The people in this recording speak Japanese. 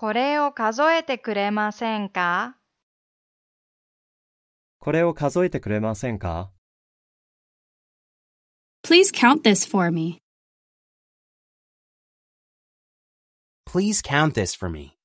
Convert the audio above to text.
これを数えてくれませんかこれを数えてくれませんか Please count this for me. Please count this for me.